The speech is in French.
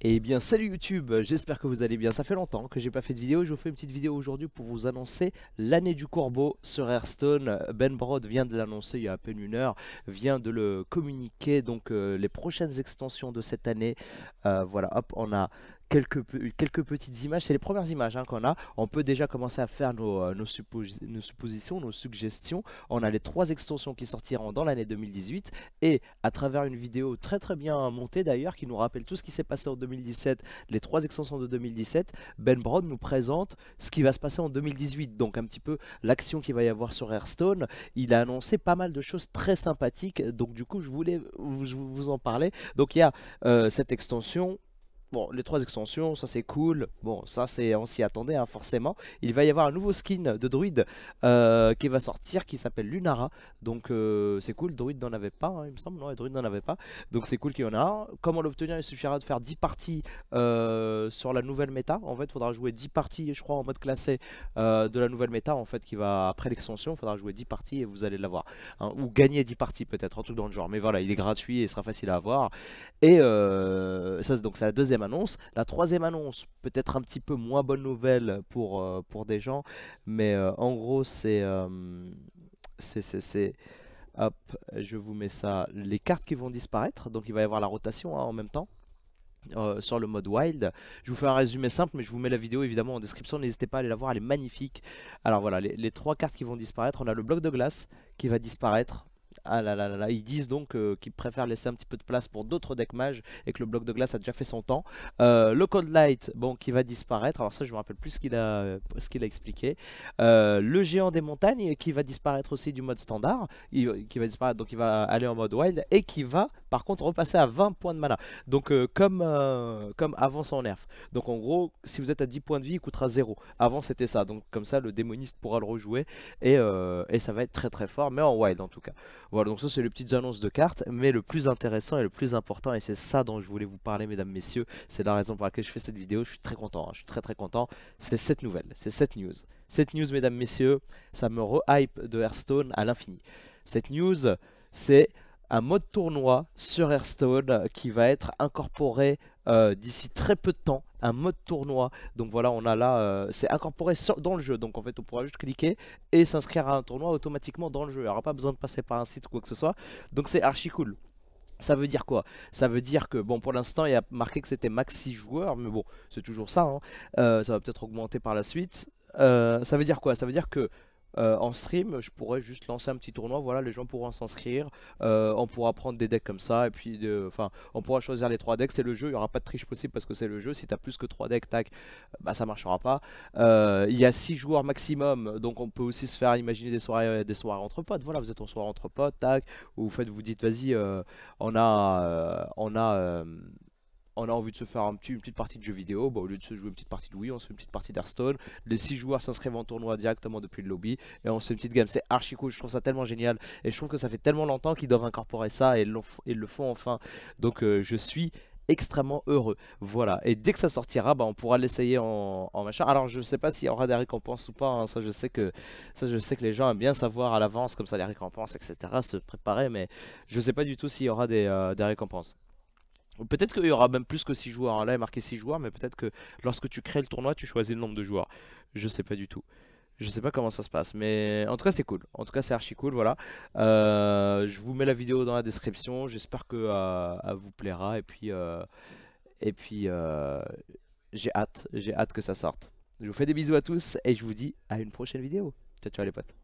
Eh bien salut YouTube, j'espère que vous allez bien, ça fait longtemps que j'ai pas fait de vidéo, je vous fais une petite vidéo aujourd'hui pour vous annoncer l'année du corbeau sur Hearthstone, Ben Broad vient de l'annoncer il y a à peine une heure, vient de le communiquer, donc euh, les prochaines extensions de cette année, euh, voilà hop on a quelques, quelques petites images. C'est les premières images hein, qu'on a. On peut déjà commencer à faire nos, euh, nos, suppositions, nos suggestions. On a les trois extensions qui sortiront dans l'année 2018 et à travers une vidéo très très bien montée d'ailleurs qui nous rappelle tout ce qui s'est passé en 2017, les trois extensions de 2017, Ben Brown nous présente ce qui va se passer en 2018, donc un petit peu l'action qu'il va y avoir sur Hearthstone. Il a annoncé pas mal de choses très sympathiques, donc du coup je voulais vous, en parler. Donc il y a euh, cette extension Bon, les trois extensions, ça c'est cool. Bon, ça c'est on s'y attendait hein, forcément. Il va y avoir un nouveau skin de druide euh, qui va sortir qui s'appelle Lunara. Donc euh, c'est cool, druide n'en avait pas, hein, il me semble. Non, et druide n'en avait pas. Donc c'est cool qu'il y en a Comment l'obtenir Il suffira de faire 10 parties euh, sur la nouvelle méta. En fait, il faudra jouer 10 parties, je crois, en mode classé de la nouvelle méta en fait qui va après l'extension, il faudra jouer 10 parties et vous allez l'avoir hein, ou gagner 10 parties peut-être, un truc dans le genre. Mais voilà, il est gratuit et sera facile à avoir. Et ça donc c'est la deuxième annonce. La troisième annonce, peut-être un petit peu moins bonne nouvelle pour, euh, pour des gens, mais euh, en gros, euh, c'est. c'est. Hop, je vous mets ça. Les cartes qui vont disparaître, donc il va y avoir la rotation hein, en même temps. sur le mode wild. Je vous fais un résumé simple, mais je vous mets la vidéo évidemment en description. N'hésitez pas à aller la voir, elle est magnifique. Alors voilà, les, trois cartes qui vont disparaître. On a le bloc de glace qui va disparaître. Ah là ils disent donc euh, qu'ils préfèrent laisser un petit peu de place pour d'autres decks mages et que le bloc de glace a déjà fait son temps. Euh, le Cold Light, bon, qui va disparaître. Alors ça, je me rappelle plus ce qu'il a, euh, expliqué. le géant des montagnes, qui va disparaître aussi du mode standard, qui va disparaître, donc il va aller en mode wild et qui va par contre, repasser à 20 points de mana. Donc, euh, comme, euh, comme avant sans nerf. Donc, en gros, si vous êtes à 10 points de vie, il coûtera 0. Avant, c'était ça. Donc, comme ça, le démoniste pourra le rejouer. Et, euh, et, ça va être très très fort, mais en wild en tout cas. Voilà, donc ça, c'est les petites annonces de cartes. Mais le plus intéressant et le plus important, et c'est ça dont je voulais vous parler, mesdames, messieurs. C'est la raison pour laquelle je fais cette vidéo. Je suis très content. Hein. Je suis très très content. C'est cette nouvelle. C'est cette news. Cette news, mesdames, messieurs, ça me re-hype de Hearthstone à l'infini. Cette news, c'est un mode tournoi sur Hearthstone qui va être incorporé euh, d'ici très peu de temps un mode tournoi donc voilà on a là euh, c'est incorporé dans le jeu donc en fait on pourra juste cliquer et s'inscrire à un tournoi automatiquement dans le jeu il n'y aura pas besoin de passer par un site ou quoi que ce soit donc c'est archi cool ça veut dire quoi Ça veut dire que, bon, pour l'instant, il y a marqué que c'était max 6 joueurs, mais bon, c'est toujours ça, hein. euh, ça va peut-être augmenter par la suite. ça veut dire quoi Ça veut dire que euh, en stream, je pourrais juste lancer un petit tournoi, voilà, les gens pourront s'inscrire, euh, on pourra prendre des decks comme ça, et puis enfin, on pourra choisir les trois decks, c'est le jeu, il n'y aura pas de triche possible parce que c'est le jeu, si tu as plus que trois decks, tac, bah ça marchera pas. Euh, il y a six joueurs maximum, donc on peut aussi se faire imaginer des soirées, des soirées entre potes, voilà, vous êtes en soirée entre potes, tac, ou vous faites, vous dites, vas-y, on a, on a on a envie de se faire une petite partie de jeu vidéo, bah, au lieu de se jouer une petite partie de Wii, on se fait une petite partie d'Arstone. Les 6 joueurs s'inscrivent en tournoi directement depuis le lobby et on se fait une petite game. C'est archi cool, je trouve ça tellement génial et je trouve que ça fait tellement longtemps qu'ils doivent incorporer ça et ils le font enfin. Donc euh, je suis extrêmement heureux. Voilà. Et dès que ça sortira, bah, on pourra l'essayer en, machin. Alors je ne sais pas s'il y aura des récompenses ou pas. Hein. Ça, je sais que ça, je sais que les gens aiment bien savoir à l'avance comme ça les récompenses, etc. Se préparer, mais je ne sais pas du tout s'il y aura des euh, récompenses. Peut-être qu'il y aura même plus que 6 joueurs. Hein. Là, il a marqué 6 joueurs, mais peut-être que lorsque tu crées le tournoi, tu choisis le nombre de joueurs. Je sais pas du tout. Je sais pas comment ça se passe, mais en tout cas c'est cool. En tout cas c'est archi cool, voilà. Euh, je vous mets la vidéo dans la description. J'espère que euh, vous plaira et puis euh, et puis j'ai hâte, j'ai hâte que ça sorte. Je vous fais des bisous à tous et je vous dis à une prochaine vidéo. Ciao ciao les potes.